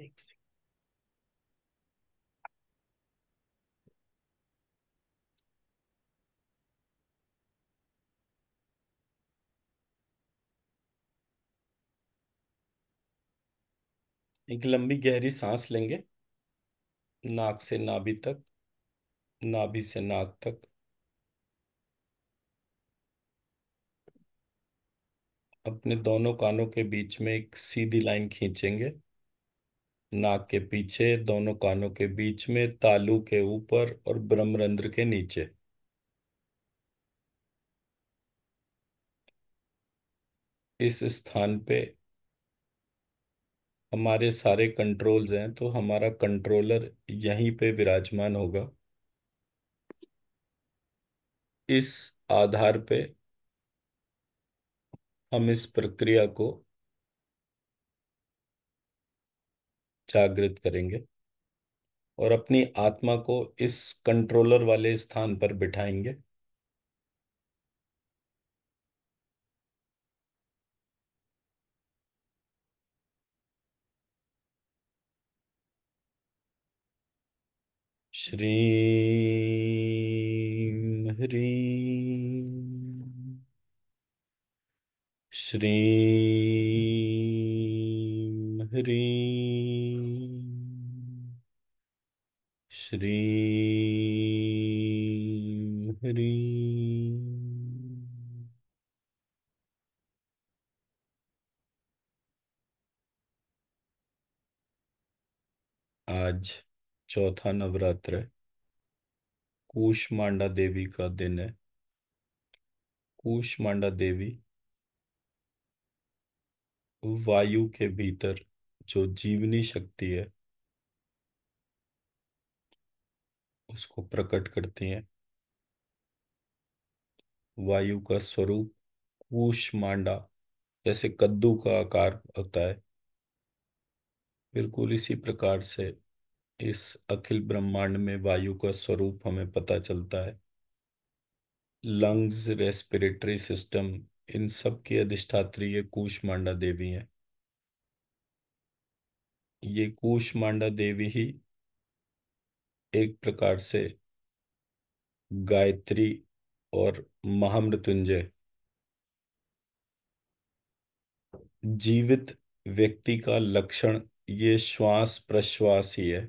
एक लंबी गहरी सांस लेंगे नाक से नाभि तक नाभि से नाक तक अपने दोनों कानों के बीच में एक सीधी लाइन खींचेंगे नाक के पीछे दोनों कानों के बीच में तालू के ऊपर और ब्रह्मरंध्र के नीचे इस स्थान पे हमारे सारे कंट्रोल्स हैं तो हमारा कंट्रोलर यहीं पे विराजमान होगा इस आधार पे हम इस प्रक्रिया को जागृत करेंगे और अपनी आत्मा को इस कंट्रोलर वाले स्थान पर बिठाएंगे श्री हरी श्री हरी आज चौथा नवरात्र है कूष्मांडा देवी का दिन है कूष्मांडा देवी वायु के भीतर जो जीवनी शक्ति है उसको प्रकट करती हैं वायु का स्वरूप मांडा जैसे कद्दू का आकार होता है बिल्कुल इसी प्रकार से इस अखिल ब्रह्मांड में वायु का स्वरूप हमें पता चलता है लंग्स रेस्पिरेटरी सिस्टम इन सब की अधिष्ठात्री ये मांडा देवी हैं ये मांडा देवी ही एक प्रकार से गायत्री और महामृत्युंजय जीवित व्यक्ति का लक्षण ये श्वास प्रश्वास ही है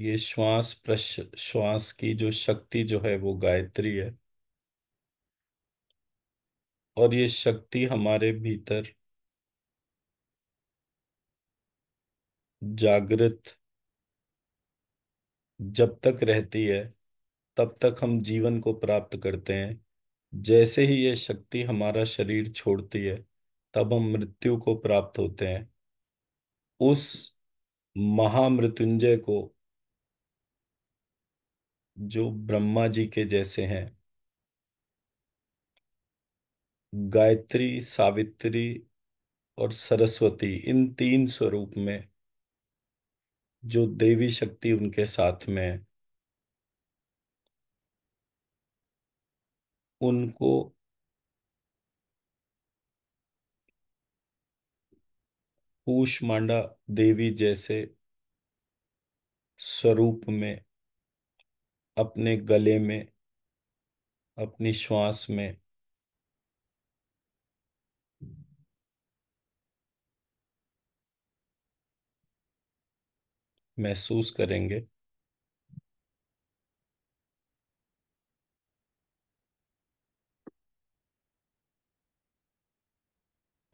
ये श्वास प्रश्वास की जो शक्ति जो है वो गायत्री है और ये शक्ति हमारे भीतर जागृत जब तक रहती है तब तक हम जीवन को प्राप्त करते हैं जैसे ही ये शक्ति हमारा शरीर छोड़ती है तब हम मृत्यु को प्राप्त होते हैं उस महामृत्युंजय को जो ब्रह्मा जी के जैसे हैं गायत्री सावित्री और सरस्वती इन तीन स्वरूप में जो देवी शक्ति उनके साथ में उनको पूषमांडा देवी जैसे स्वरूप में अपने गले में अपनी श्वास में महसूस करेंगे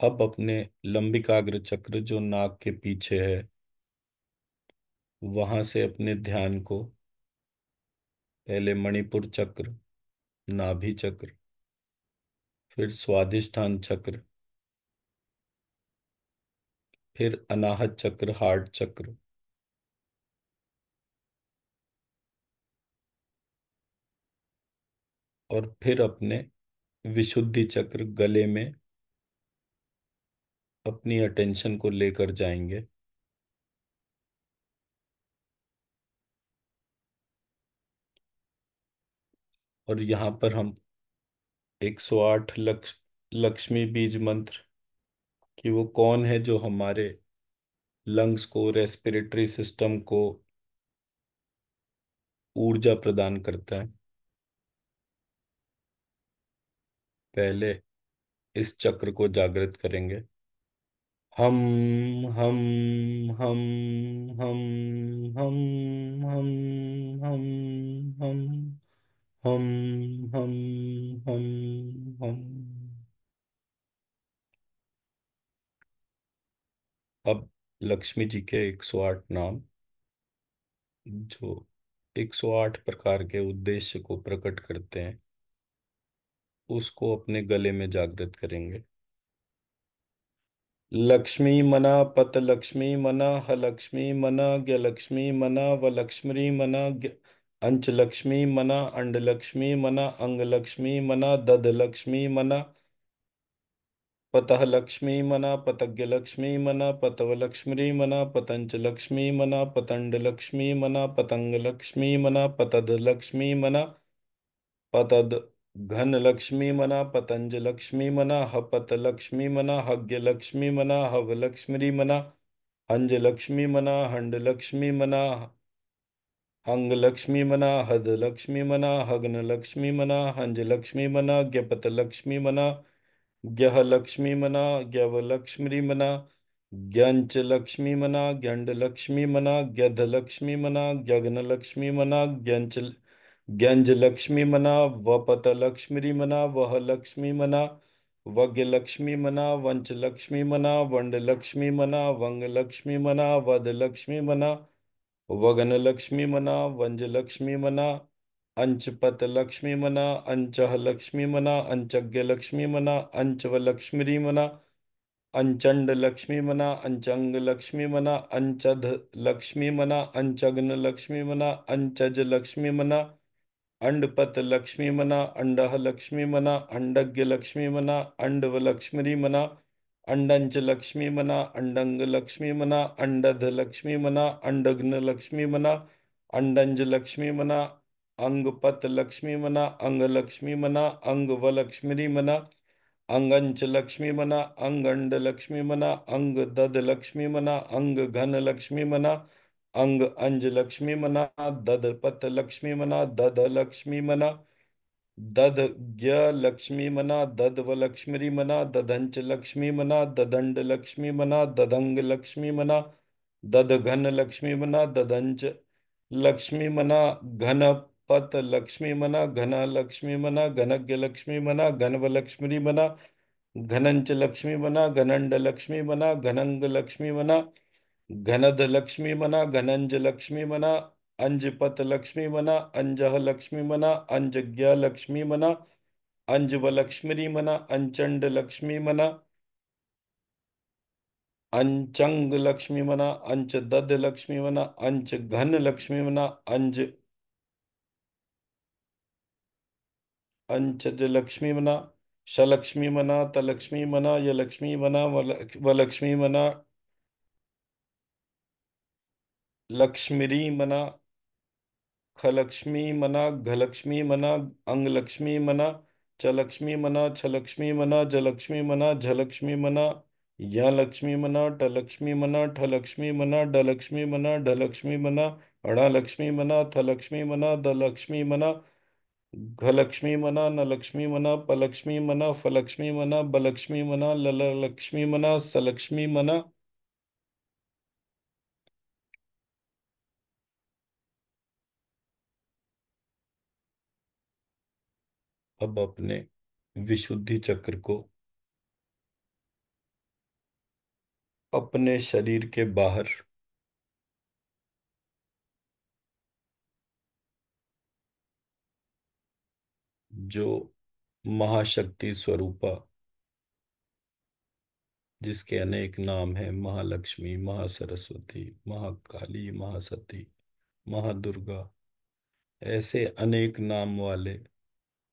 अब अपने लंबिकाग्र चक्र जो नाक के पीछे है वहां से अपने ध्यान को पहले मणिपुर चक्र नाभि चक्र फिर स्वादिष्ठान चक्र फिर अनाहत चक्र हार्ट चक्र और फिर अपने विशुद्धि चक्र गले में अपनी अटेंशन को लेकर जाएंगे और यहाँ पर हम 108 लक्ष लक्ष्मी बीज मंत्र कि वो कौन है जो हमारे लंग्स को रेस्पिरेटरी सिस्टम को ऊर्जा प्रदान करता है पहले इस चक्र को जागृत करेंगे हम हम हम हम हम हम हम हम हम हम हम हम अब लक्ष्मी जी के 108 नाम जो 108 प्रकार के उद्देश्य को प्रकट करते हैं उसको अपने गले में जागृत करेंगे लक्ष्मी मना पत लक्ष्मी मना हलक्ष्मी मना ज्ञ लक्ष्मी मना व लक्ष्मी मना अंच लक्ष्मी मना अंड लक्ष्मी मना अंग लक्ष्मी मना दध लक्ष्मी मना पतह लक्ष्मी मना पतज्ञ लक्ष्मी मना पतव लक्ष्मी मना पतंच लक्ष्मी मना पतंड लक्ष्मी मना पतंग लक्ष्मी मना पतद लक्ष्मी मना पतद घन लक्ष्मी मना पतंज लक्ष्मी मना हपत लक्ष्मी मना हज्ञ लक्ष्मी मना हव लक्ष्मी मना हंज लक्ष्मी मना हंड लक्ष्मी मना हंग लक्ष्मी मना हद लक्ष्मी मना हग्न लक्ष्मी मना हंज लक्ष्मी मना ज्ञपत लक्ष्मी मना ग्यह लक्ष्मी मना ग्यव लक्ष्मी मना ज्ञंच लक्ष्मी मना ग्यंड लक्ष्मी मना ग्यध लक्ष्मी मना ज्ञघ्न लक्ष्मी मना ग्यंच गंज लक्ष्मी मना पत लक्ष्मी मना वह लक्ष्मी मना वज्ञ लक्ष्मी मना वंच लक्ष्मी मना वंड लक्ष्मी मना वंग लक्ष्मी मना वध लक्ष्मी मना वगन लक्ष्मी मना वंज लक्ष्मी मना पत लक्ष्मी मना अंच लक्ष्मी मना अंचज्ञ लक्ष्मी मना व लक्ष्मी मना अंचंड लक्ष्मी मना अंचंग लक्ष्मी मना अंचध लक्ष्मी मना अंचग्न लक्ष्मी मना अंचज लक्ष्मी मना अंडपत लक्ष्मी मना अंडह लक्ष्मी मना अंडज्ञ लक्ष्मी मना अंडव लक्ष्मी मना अंडंच लक्ष्मी मना अंडंग लक्ष्मी मना अंडध लक्ष्मी मना अंडघ्न लक्ष्मी मना अंडंज लक्ष्मी मना अंगपत लक्ष्मी मना अंग लक्ष्मी मना अंग व लक्ष्मी मना अंगंच लक्ष्मी मना अंग अंड लक्ष्मी मना अंग दध लक्ष्मी मना अंग घन लक्ष्मी मना अंग अंज लक्ष्मी मना दध पत लक्ष्मी मना दध लक्ष्मी मना दध ज्ञ लक्ष्मी मना दध व लक्ष्मी मना दधंच लक्ष्मी मना ददंड लक्ष्मी मना ददंग लक्ष्मी मना दद घन लक्ष्मी मना ददंच लक्ष्मी मना घन पत लक्ष्मी मना घन लक्ष्मी मना घनज्ञ लक्ष्मी मना व लक्ष्मी मना घनंच लक्ष्मी मना घनंड लक्ष्मी मना घनंग लक्ष्मी मना घनद लक्ष्मी मना घनंज लक्ष्मी मना अंजपत लक्ष्मी मना अंजह लक्ष्मी मना अंजज्ञ लक्ष्मी मना अंजव लक्ष्मी मना अंचंड लक्ष्मी मना अंचंग लक्ष्मी मना अंच दद लक्ष्मी मना अंच घन लक्ष्मी मना अंज अंचज लक्ष्मी मना सलक्ष्मी मना तलक्ष्मी मना यलक्ष्मी मना लक्ष्मी मना लक्ष्मी मना खलक्ष्मी मना घलक्ष्मी मना अंगलक्ष्मी मना चलक्ष्मी मना छलक्ष्मी मना जलक्ष्मी मना झलक्ष्मी मना या लक्ष्मी मना टलक्ष्मी मना ठलक्ष्मी मना डलक्ष्मी मना ढलक्ष्मी मना अड़ा लक्ष्मी मना थलक्ष्मी मना दलक्ष्मी मना घलक्ष्मी मना नलक्ष्मी मना पलक्ष्मी मना फलक्ष्मी मना बलक्ष्मी मना ललक्ष्मी मना सलक्ष्मी मना अब अपने विशुद्धि चक्र को अपने शरीर के बाहर जो महाशक्ति स्वरूपा जिसके अनेक नाम है महालक्ष्मी महासरस्वती महाकाली महासती महादुर्गा ऐसे अनेक नाम वाले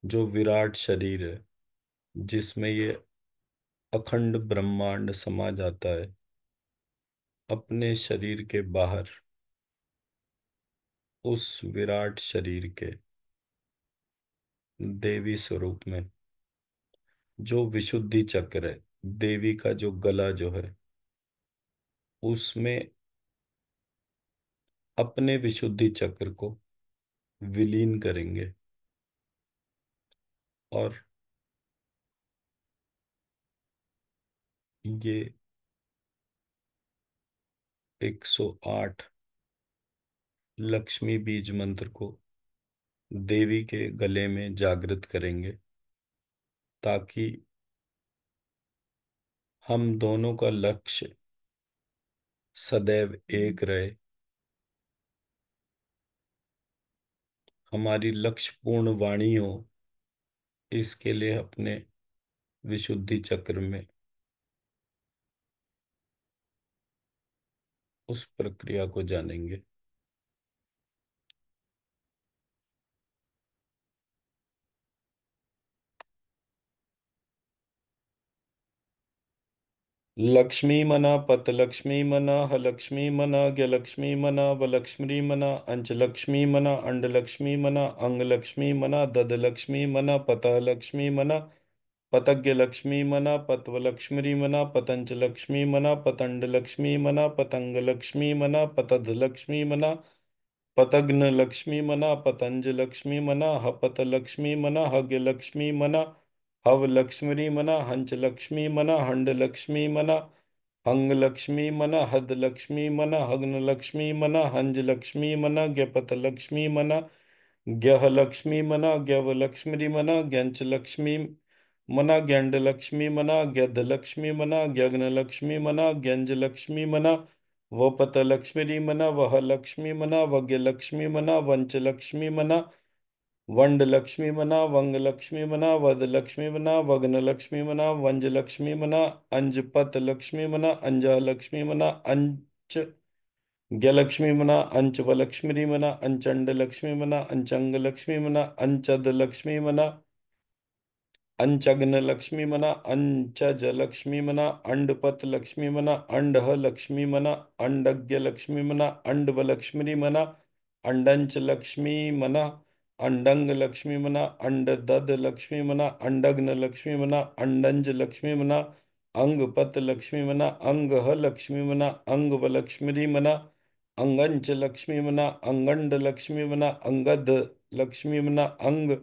जो विराट शरीर है जिसमें ये अखंड ब्रह्मांड समा जाता है अपने शरीर के बाहर उस विराट शरीर के देवी स्वरूप में जो विशुद्धि चक्र है देवी का जो गला जो है उसमें अपने विशुद्धि चक्र को विलीन करेंगे और ये 108 लक्ष्मी बीज मंत्र को देवी के गले में जागृत करेंगे ताकि हम दोनों का लक्ष्य सदैव एक रहे हमारी लक्ष्य पूर्ण वाणी हो इसके लिए अपने विशुद्धि चक्र में उस प्रक्रिया को जानेंगे लक्ष्मी मना पतलक्ष्मी मना ह लक्ष्मी मना गलक्ष्मी मना वलक्ष्मी मना अंचलक्ष्मी मना अंडलक्ष्मी मना अंगलक्ष्मी मना ददलक्ष्मी मना पतलक्ष्मी मना पतज्ञ लक्ष्मी मना पत्वलक्ष्मी मना पतंच लक्ष्मी मना पतंड लक्ष्मी मना पतंग लक्ष्मी मना पतद लक्ष्मी मना पतघ्न लक्ष्मी मना पतंज लक्ष्मी मना हपत लक्ष्मी मना हग लक्ष्मी मना हव लक्ष्मी मना हंच लक्ष्मी मना हंड लक्ष्मी मना हंग लक्ष्मी मना हद लक्ष्मी मना हग्न लक्ष्मी मना हंज लक्ष्मी मना ज्ञपत लक्ष्मी मना ज्ञह लक्ष्मी मना ज्ञव लक्ष्मी मना ज्ञंच लक्ष्मी मना ज्ञंड लक्ष्मी मना ज्ञध लक्ष्मी मना ज्ञग्न लक्ष्मी मना ज्ञंज लक्ष्मी मना वपत लक्ष्मी मना वह लक्ष्मी मना वग्य लक्ष्मी मना वंच लक्ष्मी मना वंड लक्ष्मी मना वंग लक्ष्मी मना वध लक्ष्मी मना वग्न लक्ष्मी मना वंज लक्ष्मी मना अंज पत लक्ष्मी मना अंजा लक्ष्मी मना अंच गलक्ष्मी मना अंच व लक्ष्मी मना अंचंड लक्ष्मी मना अंचंग लक्ष्मी मना अंचद लक्ष्मी मना अंचग्न लक्ष्मी मना अंचज लक्ष्मी मना अंडपत लक्ष्मी मना अंडह लक्ष्मी मना अंडज्ञ लक्ष्मी मना अंडव लक्ष्मी मना अंडंच लक्ष्मी मना अंडंग लक्ष्मी अंड दद लक्ष्मी मना अंडग्न लक्ष्मी मना अंडंज लक्ष्मी मना अंग पत लक्ष्मी अंग ह लक्ष्मी अंग व लक्ष्मी मना अंगंच लक्ष्मी मना अंगंड लक्ष्मी मना अंगद लक्ष्मी मना अंग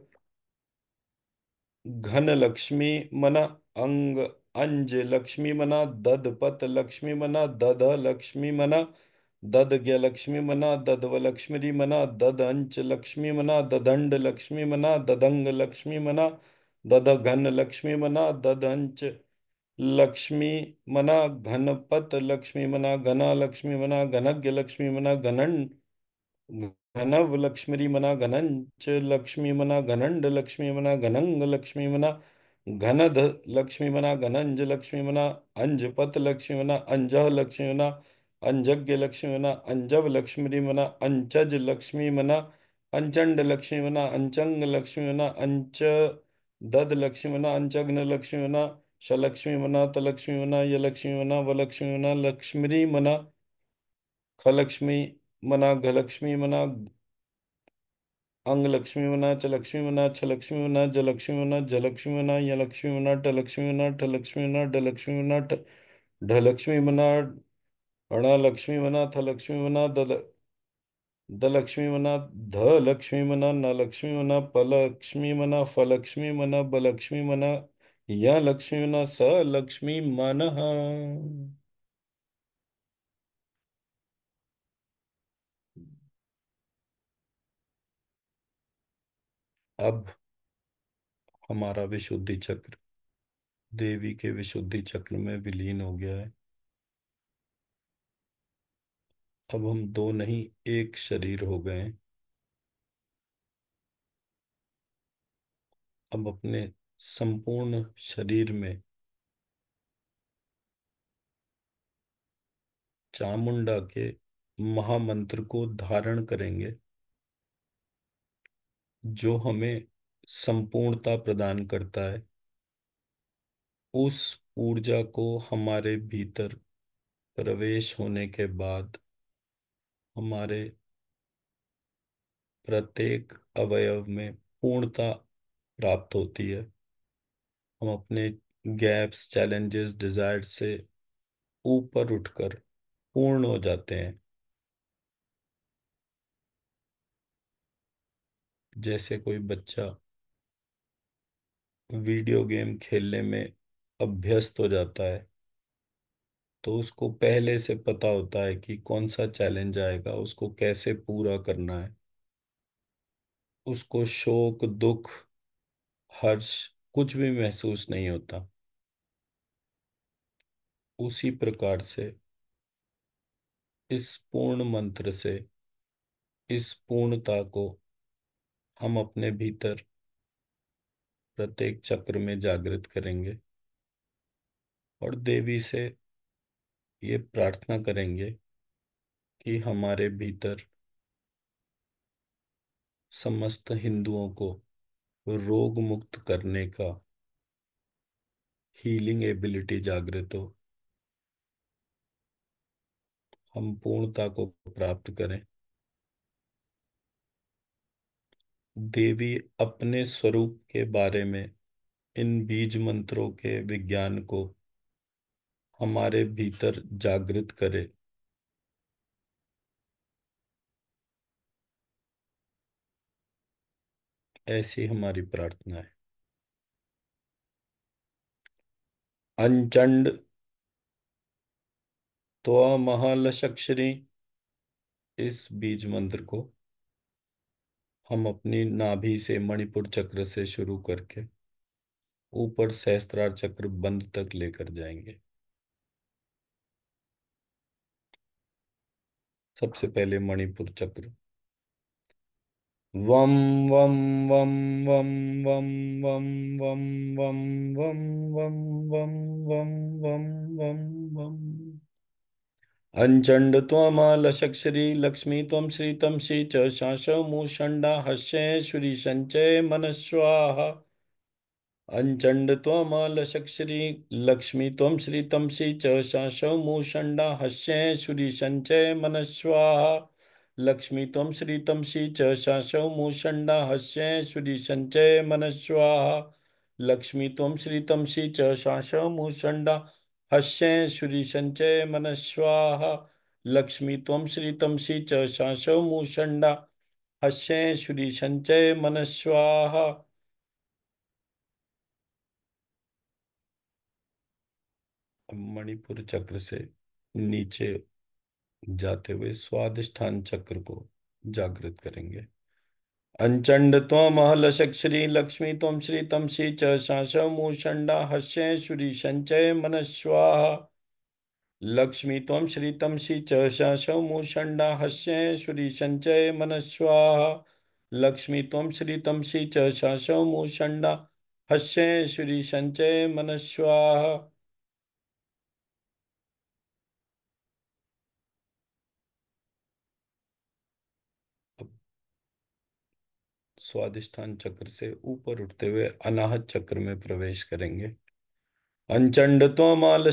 घन लक्ष्मी मना अंग अंज लक्ष्मी मना पत लक्ष्मी मना दध लक्ष्मी मना दद लक्ष्मी मना ददव लक्ष्मी मना दद अंच लक्ष्मी मना ददंड लक्ष्मी मना ददंग लक्ष्मी मना दद घन लक्ष्मी मना दद अंच लक्ष्मी मना घनपत लक्ष्मी मना घना लक्ष्मी मना घनज्ञ लक्ष्मी मना घनन घनव लक्ष्मी मना घनंच लक्ष्मी मना घनंड लक्ष्मी मना घनंग लक्ष्मी मना घनध लक्ष्मी मना घनंज लक्ष्मी मना अंजपत लक्ष्मी मना अंजह लक्ष्मी मना अंजज्ञ लक्ष्मी बना अंजव लक्ष्मी बना अंचज लक्ष्मी बना अंचंड लक्ष्मी बना अंचंग लक्ष्मी बना अंच दद लक्ष्मी बना अंचग्न लक्ष्मी बना शलक्ष्मी बना तलक्ष्मी बना यलक्ष्मी बना वलक्ष्मी बना लक्ष्मी मना खलक्ष्मी मना घलक्ष्मी मना अंग लक्ष्मी मना चलक्ष्मी मना छलक्ष्मी मना जलक्ष्मी मना जलक्ष्मी मना यलक्ष्मी मना टलक्ष्मी मना ठलक्ष्मी मना डलक्ष्मी मना ढलक्ष्मी मना अणा लक्ष्मी मना थ लक्ष्मी मना द द लक्ष्मी मना ध लक्ष्मी मना न लक्ष्मी मना प लक्ष्मी मना फ लक्ष्मी मना ब लक्ष्मी मना या लक्ष्मी मना स लक्ष्मी मन अब हमारा विशुद्धि चक्र देवी के विशुद्धि चक्र में विलीन हो गया है अब हम दो नहीं एक शरीर हो गए अब अपने संपूर्ण शरीर में चामुंडा के महामंत्र को धारण करेंगे जो हमें संपूर्णता प्रदान करता है उस ऊर्जा को हमारे भीतर प्रवेश होने के बाद हमारे प्रत्येक अवयव में पूर्णता प्राप्त होती है हम अपने गैप्स चैलेंजेस डिजायर से ऊपर उठकर पूर्ण हो जाते हैं जैसे कोई बच्चा वीडियो गेम खेलने में अभ्यस्त हो जाता है तो उसको पहले से पता होता है कि कौन सा चैलेंज आएगा उसको कैसे पूरा करना है उसको शोक दुख हर्ष कुछ भी महसूस नहीं होता उसी प्रकार से इस पूर्ण मंत्र से इस पूर्णता को हम अपने भीतर प्रत्येक चक्र में जागृत करेंगे और देवी से ये प्रार्थना करेंगे कि हमारे भीतर समस्त हिंदुओं को रोग मुक्त करने का हीलिंग एबिलिटी जागृत हो हम पूर्णता को प्राप्त करें देवी अपने स्वरूप के बारे में इन बीज मंत्रों के विज्ञान को हमारे भीतर जागृत करे ऐसी हमारी प्रार्थना है अंचंड तो महालशक्षरी इस बीज मंत्र को हम अपनी नाभि से मणिपुर चक्र से शुरू करके ऊपर सहस्त्रार चक्र बंद तक लेकर जाएंगे सबसे पहले मणिपुर चक्र वम वम वम वम वम वम वम वम वम वम वम वम वम वम वम अंचंड लशक श्री लक्ष्मी तम श्री तम श्री चाश च हस्य श्री संचय मनस्वाहा अंचंड त्वमलशक्श्री लक्ष्मी त्वं श्री तमसी च शासौमूषण्डा हस्येश्वरी संचय मनस्वाहा लक्ष्मी तम श्री तमसी च शासौमूषण्डा हस्येश्वरी संचय मनस्वाहा लक्ष्मी तम श्री तमसी च शासौमूषण्डा हस्येश्वरी संचय मनस्वाहा लक्ष्मी तम श्री तमसी च शासौमूषण्डा हस्येश्वरी संचय मनस्वाहा मणिपुर चक्र से नीचे जाते हुए स्वादिष्ठान चक्र को जागृत करेंगे अंचंड तोम लशक श्री लक्ष्मी तोम श्री तम श्री चाशमूषंडा हस्य श्री संचय मनस्वा लक्ष्मी तोम श्री तम श्री चाशमूषंडा हस्य श्री संचय मनस्वा लक्ष्मी तोम श्री तम श्री चाशमूषंडा हस्य श्री संचय मनस्वाह स्वादिष्ठान चक्र से ऊपर उठते हुए अनाहत चक्र में प्रवेश करेंगे अंचंड त्वमाल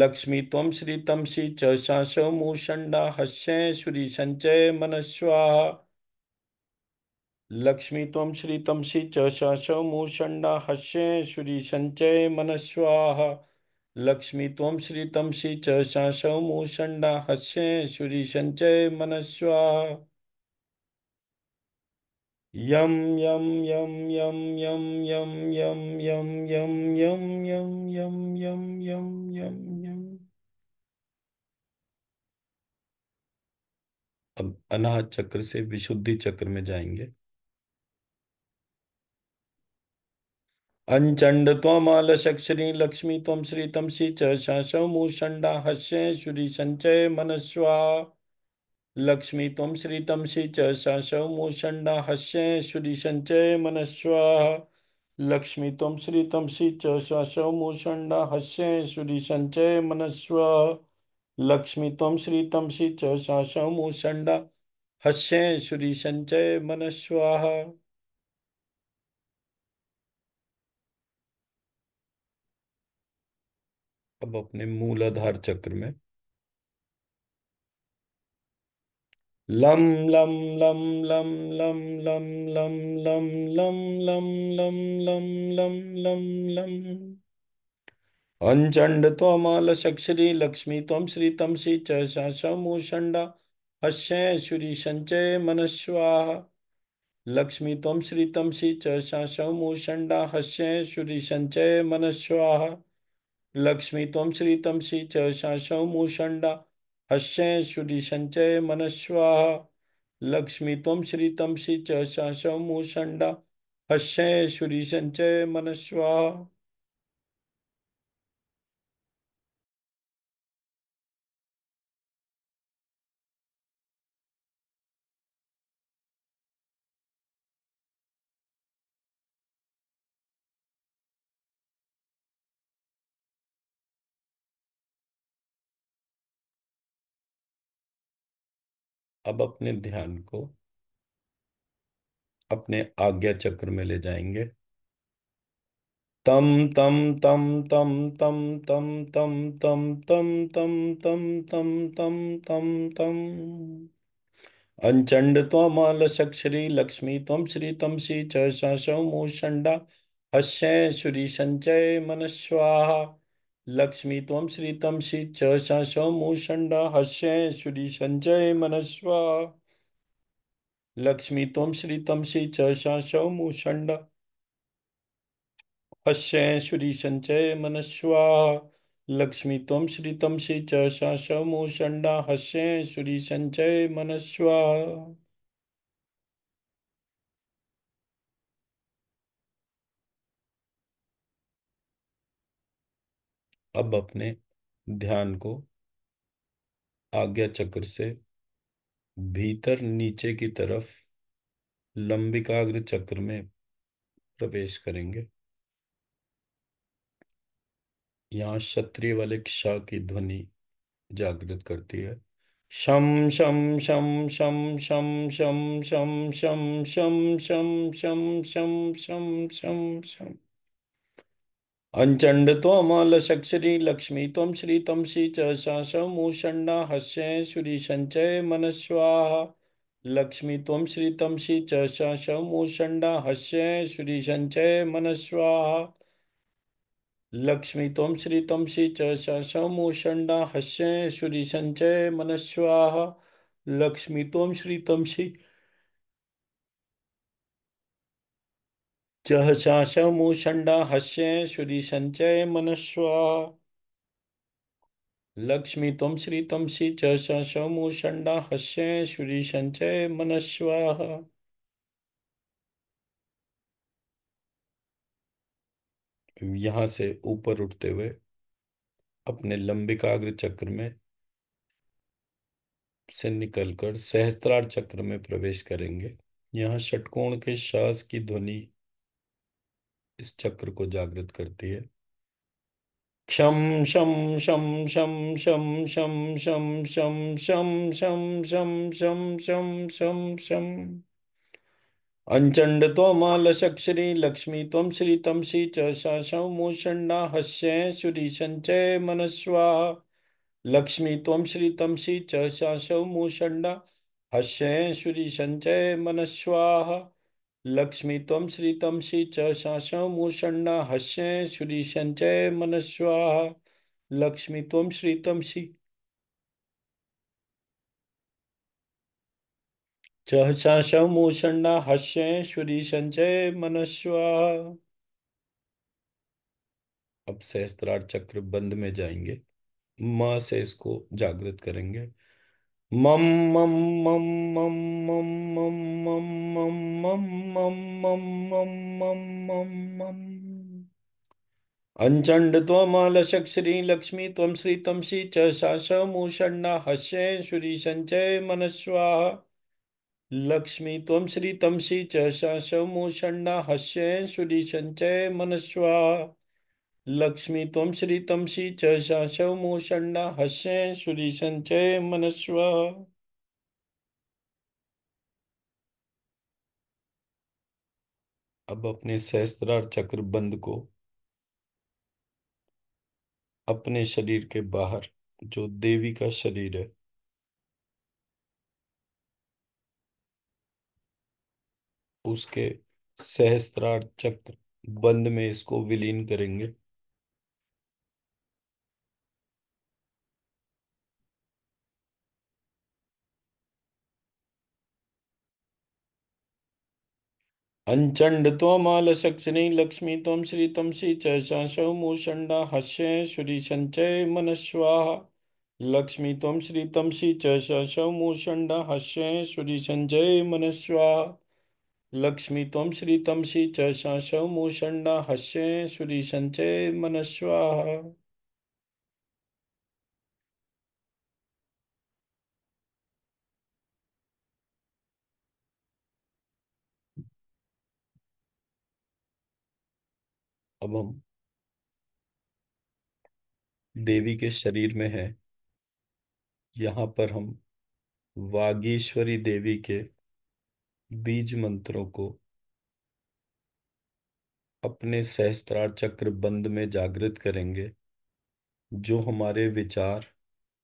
लक्ष्मी तम श्री तमसी च हस्य श्री संचय मनस्वाहा लक्ष्मी तम श्री तमसी च हस्य श्री संचय मनस्वाहा लक्ष्मी श्री तमसी च शासौ मूषण्डा हस्ये संचय मनस्वा यम यम यम यम यम यम यम यम यम यम यम यम यम यम यम यम अब अनाहत चक्र से विशुद्धि चक्र में जाएंगे अंचंड त्वमालशक्श्री लक्ष्मी तम श्री तमसी च शासमूषंडा हस्य श्री संचय मनस्वा लक्ष्मी श्री तमसी च सा हस्य श्री संचय मनस्वाहा लक्ष्मी श्री तमसी च सा हस्य श्री संचय मनस्वा लक्ष्मी श्री तमसी च सा हस्य श्री संचय मनस्वाहा अब अपने मूलाधार चक्र में लम लम लम लम लम लम लम लम लम लम लम लम लम लम लम अञ्चण्ड त्वमालशक्षरी लक्ष्मी त्वं श्री तंसि च शासमूषण्डा हस्यैश्वरी सञ्चये मनस्वाहा लक्ष्मी त्वं श्री तंसि च शासमूषण्डा हस्यैश्वरी सञ्चये मनस्वाहा लक्ष्मी त्वं श्री तमसी च शासमूषण्डा हस्यें श्रुति संचय मनस्वाहा लक्ष्मी तम श्री तमसी च शासमूषंडा हस्यें श्रुति संचय मनस्वाहा अब अपने ध्यान को अपने आज्ञा चक्र में ले जाएंगे तम तम तम तम तम तम तम तम तम तम तम तम तम तम तम अंचंड त्वमालशक श्री लक्ष्मी तम श्री तम श्री च सौ मूषंडा हस्य श्री संचय मनस्वाहा लक्ष्मी त्वं श्रीतंसि च शशमूषण्डा हस्ये श्री सञ्जय मनस्वा लक्ष्मी त्वं श्रीतंसि च शशमूषण्डा हस्ये श्री सञ्जय मनस्वा लक्ष्मी त्वं श्रीतंसि च शशमूषण्डा हस्ये श्री सञ्जय मनस्वा अब अपने ध्यान को आज्ञा चक्र से भीतर नीचे की तरफ लंबिकाग्र चक्र में प्रवेश करेंगे यहाँ क्षत्रिय वाले क्षा की ध्वनि जागृत करती है शम शम शम शम शम शम शम शम शम शम शम शम शम शम शम शम अञ्चण्ड त्वमलशक्षरी लक्ष्मी त्वं श्री त्वं श्री च शासमूषण्डा हस्ये श्री सञ्चये मनस्वाहा लक्ष्मी त्वं श्री त्वं श्री च शासमूषण्डा हस्ये श्री सञ्चये मनस्वाहा लक्ष्मी त्वं श्री त्वं श्री च शासमूषण्डा हस्ये श्री सञ्चये मनस्वाहा लक्ष्मी त्वं श्री त्वं जह चाशमुषंडा हस्य श्री संचय मनस्वा लक्ष्मी तम श्री तम श्री च शमुषंडा हस्य श्री संचय मनस्वा यहां से ऊपर उठते हुए अपने लंबिकाग्र चक्र में से निकलकर सहस्त्रार चक्र में प्रवेश करेंगे यहाँ षटकोण के शास की ध्वनि इस चक्र को जागृत करती है क्षम शम शम शम शम शम शम शम शम शम शम शम शम शम शम अञ्चण्ड त्वमालशक्श्री लक्ष्मी तम श्री तंसि च शमूषण्डा हस्य सुरी संचय मनस्वा लक्ष्मी तम श्री तंसि च शमूषण्डा हस्य सुरी संचय मनस्वाहा लक्ष्मी तम श्री तम श्री च शासमूषण्णा हस्य श्री संचय मनस्वाहा लक्ष्मी तम श्री तम श्री च शासमूषण्णा हस्य श्री संचय मनस्वाहा अब सहस्त्रार चक्र बंद में जाएंगे मां से इसको जागृत करेंगे మం మం మం మం మం మం మం మం మం మం మం మం మం మం మం అంచండ్ త్వమాలశక్ శ్రీ లక్ష్మీ త్వం శ్రీ తంసి చ శాసమూషణ హస్యే శ్రీ సంచయ మనస్వాహ లక్ష్మీ త్వం శ్రీ తంసి చ శాసమూషణ హస్యే శ్రీ సంచయ మనస్వాహ लक्ष्मी तम श्री तम श्री च शव मूषण्डा हस्य श्री संचय मनस्व अब अपने सहस्त्रार चक्र बंद को अपने शरीर के बाहर जो देवी का शरीर है उसके सहस्त्रार चक्र बंद में इसको विलीन करेंगे अञ्चण्ड त्वमालसक्षिणी लक्ष्मी त्वं श्री त्वंसि च सौमूषण्डा हस्य श्री सञ्चय मनस्वाहा लक्ष्मी तोम श्री त्वंसि च सौमूषण्डा हस्य श्री सञ्चय मनस्वाहा लक्ष्मी त्वं श्री त्वंसि च सौमूषण्डा हस्य श्री सञ्चय मनस्वाहा अब हम देवी के शरीर में हैं यहाँ पर हम वागीश्वरी देवी के बीज मंत्रों को अपने सहस्त्रार चक्र बंद में जागृत करेंगे जो हमारे विचार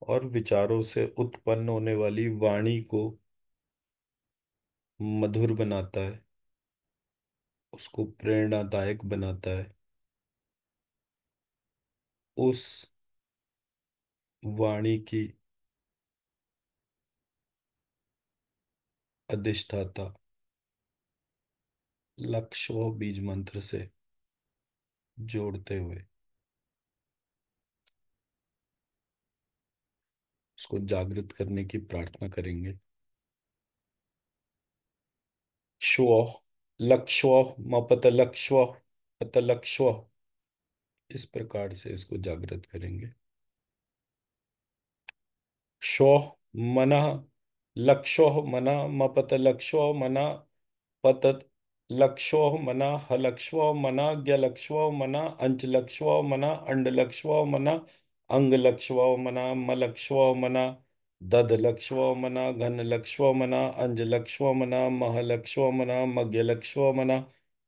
और विचारों से उत्पन्न होने वाली वाणी को मधुर बनाता है उसको प्रेरणादायक बनाता है उस वाणी की अधिष्ठाता लक्ष्य बीज मंत्र से जोड़ते हुए उसको जागृत करने की प्रार्थना करेंगे श्व लक्ष्व मत लक्ष्व पत लक्ष्व इस प्रकार से इसको जागृत करेंगे शो मना लक्षो मना मपत लक्षो मना पत लक्षो मना हलक्ष्वो मना ज्ञलक्ष्वो मना अंचलक्ष्वो मना अंडलक्ष्वो मना अंगलक्ष्वो मना मलक्ष्वो मना दद मना घन लक्ष्व मना अंज मना मह मना मग्य लक्ष्व मना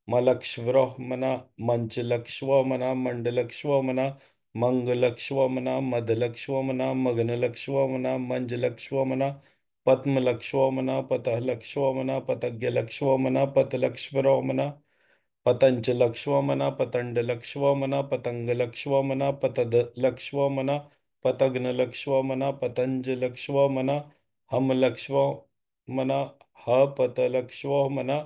मलक्ष्व्रोहमना मंचलक्ष्वमना मंडलक्ष्वमना मंगलक्ष्वमना मधलक्ष्वमना मग्नलक्ष्वमना मंजलक्ष्वमना पद्मलक्ष्वमना पतहलक्ष्वमना पतज्ञलक्ष्वमना पतलक्ष्वरोमना पतंचलक्ष्वमना पतंडलक्ष्वमना पतंगलक्ष्वमना पतदलक्ष्वमना पतघ्नलक्ष्वमना पतंजलक्ष्वमना हमलक्ष्वमना हपतलक्ष्वमना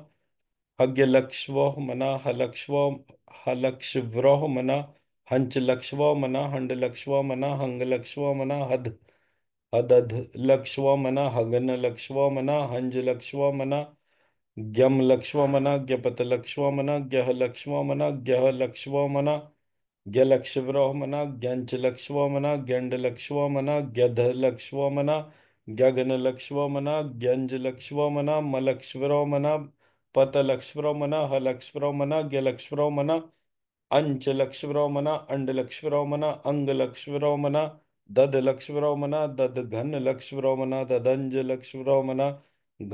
हग्यलक्ष्व मना हलक्ष्व हलक्ष्व्रह मना लक्ष्व मना लक्ष्व मना लक्ष्व मना हद हदध लक्ष्व मना हगन लक्ष्व मना हंज लक्ष्व मना ग्यम लक्ष्व मना ग्यपत लक्ष्व मना ग्यह लक्ष्व मना ग्यह लक्ष्व मना ज्ञलक्ष्व्रह मना ग्यंच लक्ष्व मना ग्यंड लक्ष्व मना ग्यध लक्ष्व मना ज्ञगन लक्ष्व मना ग्यंज लक्ष्व मना मलक्ष्व्रोह मना पत लक्ष्वरोमन ह लक्ष्वरोमन ज्ञ मना अंच लक्ष्वरोमन अंड लक्ष्वरोमन अंग लक्ष्वरोमन दद मना दद घन लक्ष्वरोमन ददंज घन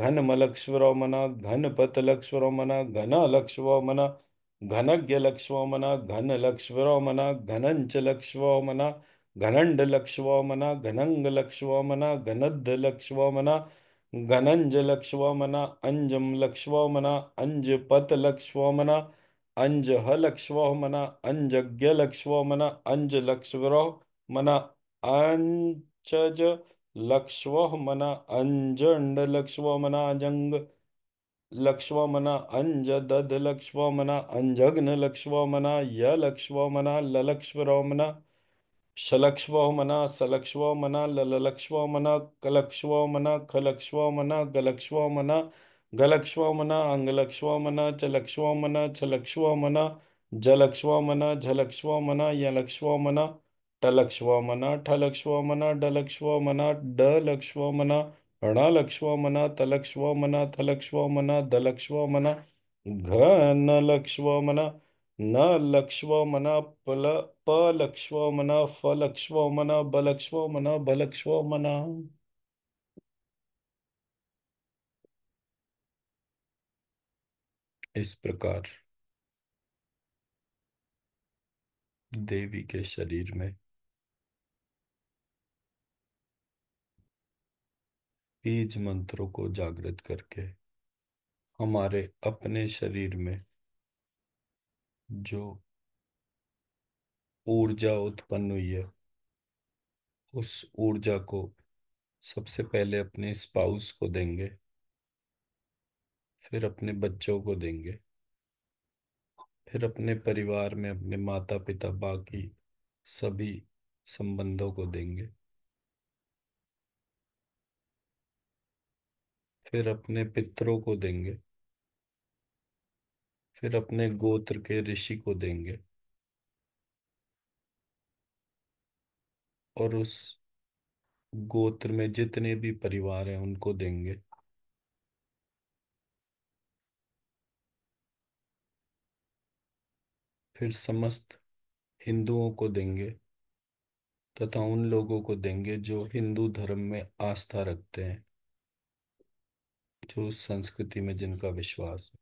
घनम लक्ष्वरोमन घन पत लक्ष्वरोमन घन लक्ष्वरोमन घनज्ञ लक्ष्वोमन घन लक्ष्वरोमन घनंच लक्ष्वोमन घनंड लक्ष्वोमन घनंग लक्ष्वोमन घनद लक्ष्वोमन घनंज लक्ष्वमना अंजम लक्ष्वमना अंज पत लक्ष्वमना अंज ह लक्ष्वमना अंजज्ञ लक्ष्वमना अंज लक्ष्वर मना अंचज लक्ष्वमना अंजंड लक्ष्वमना अंजंग लक्ष्वमना अंजदध लक्ष्वमना अंजघ्न लक्ष्वमना य लक्ष्वमना ललक्ष्वरमना शलक्ष्व मना सलक्ष्व मना ललक्ष्व मना कलक्ष्व मना खलक्ष्व मना गलक्ष्व मना गलक्ष्व मना अंगलक्ष्व मना चलक्ष्व मना छलक्ष्व मना जलक्ष्व मना झलक्ष्व मना यलक्ष्व मना टलक्ष्व मना ठलक्ष्व मना डलक्ष्व मना डलक्ष्व मना ऋणलक्ष्व मना तलक्ष्व मना थलक्ष्व मना दलक्ष्व मना घनलक्ष्व मना न लक्ष्व मना पल प लक्ष्व लक्ष्व लक्ष्व मना मना फ ब मना ब लक्ष्व मना इस प्रकार देवी के शरीर में बीज मंत्रों को जागृत करके हमारे अपने शरीर में जो ऊर्जा उत्पन्न हुई है उस ऊर्जा को सबसे पहले अपने स्पाउस को देंगे फिर अपने बच्चों को देंगे फिर अपने परिवार में अपने माता पिता बाकी सभी संबंधों को देंगे फिर अपने पितरों को देंगे फिर अपने गोत्र के ऋषि को देंगे और उस गोत्र में जितने भी परिवार हैं उनको देंगे फिर समस्त हिंदुओं को देंगे तथा उन लोगों को देंगे जो हिंदू धर्म में आस्था रखते हैं जो संस्कृति में जिनका विश्वास है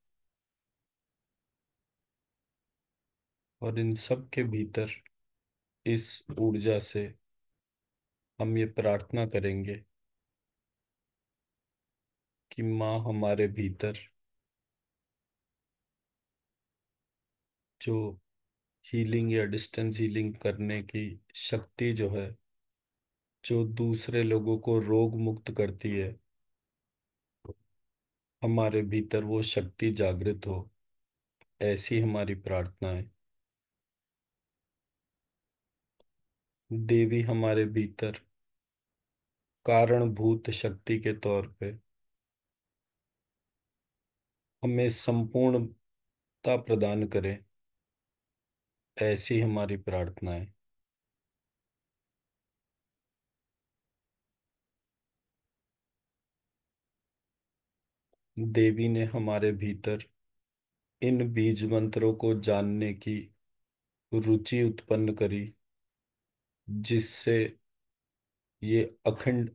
और इन सब के भीतर इस ऊर्जा से हम ये प्रार्थना करेंगे कि माँ हमारे भीतर जो हीलिंग या डिस्टेंस हीलिंग करने की शक्ति जो है जो दूसरे लोगों को रोग मुक्त करती है हमारे भीतर वो शक्ति जागृत हो ऐसी हमारी प्रार्थना है देवी हमारे भीतर कारणभूत शक्ति के तौर पे हमें संपूर्णता प्रदान करे ऐसी हमारी प्रार्थना है देवी ने हमारे भीतर इन बीज मंत्रों को जानने की रुचि उत्पन्न करी जिससे ये अखंड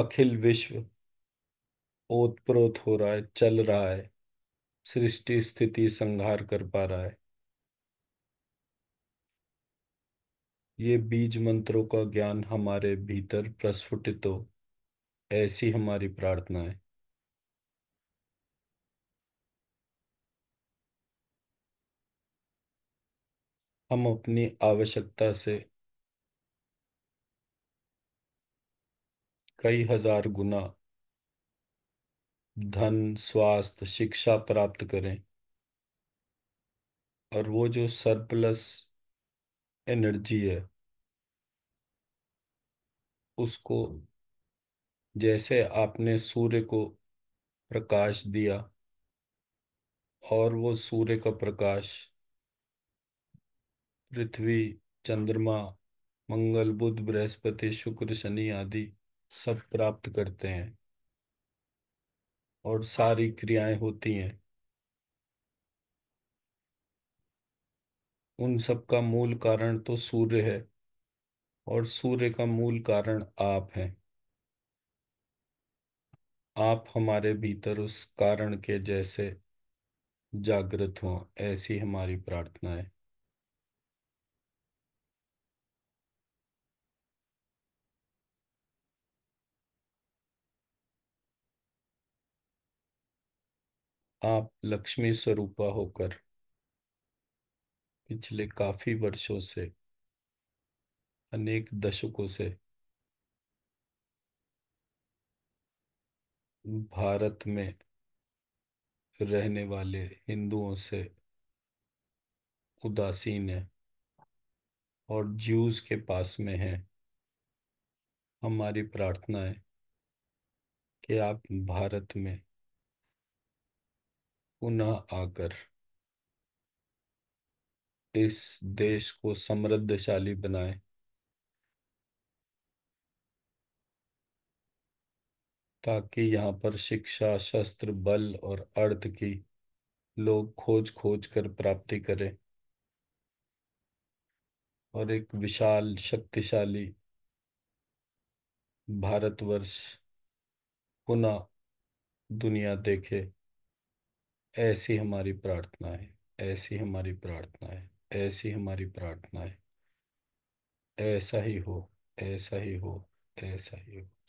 अखिल विश्व ओतप्रोत हो रहा है चल रहा है सृष्टि स्थिति संहार कर पा रहा है ये बीज मंत्रों का ज्ञान हमारे भीतर प्रस्फुटित हो ऐसी हमारी प्रार्थना है हम अपनी आवश्यकता से कई हजार गुना धन स्वास्थ्य शिक्षा प्राप्त करें और वो जो सरप्लस एनर्जी है उसको जैसे आपने सूर्य को प्रकाश दिया और वो सूर्य का प्रकाश पृथ्वी चंद्रमा मंगल बुध बृहस्पति शुक्र शनि आदि सब प्राप्त करते हैं और सारी क्रियाएं होती हैं उन सब का मूल कारण तो सूर्य है और सूर्य का मूल कारण आप हैं आप हमारे भीतर उस कारण के जैसे जागृत हों ऐसी हमारी प्रार्थना है आप लक्ष्मी स्वरूपा होकर पिछले काफी वर्षों से अनेक दशकों से भारत में रहने वाले हिंदुओं से उदासीन है और ज्यूज के पास में है हमारी प्रार्थना है कि आप भारत में पुनः आकर इस देश को समृद्धशाली बनाए ताकि यहाँ पर शिक्षा शस्त्र बल और अर्थ की लोग खोज खोज कर प्राप्ति करें और एक विशाल शक्तिशाली भारतवर्ष पुनः दुनिया देखे ऐसी हमारी प्रार्थना है ऐसी हमारी प्रार्थना है ऐसी हमारी प्रार्थना है ऐसा ही हो ऐसा ही हो ऐसा ही हो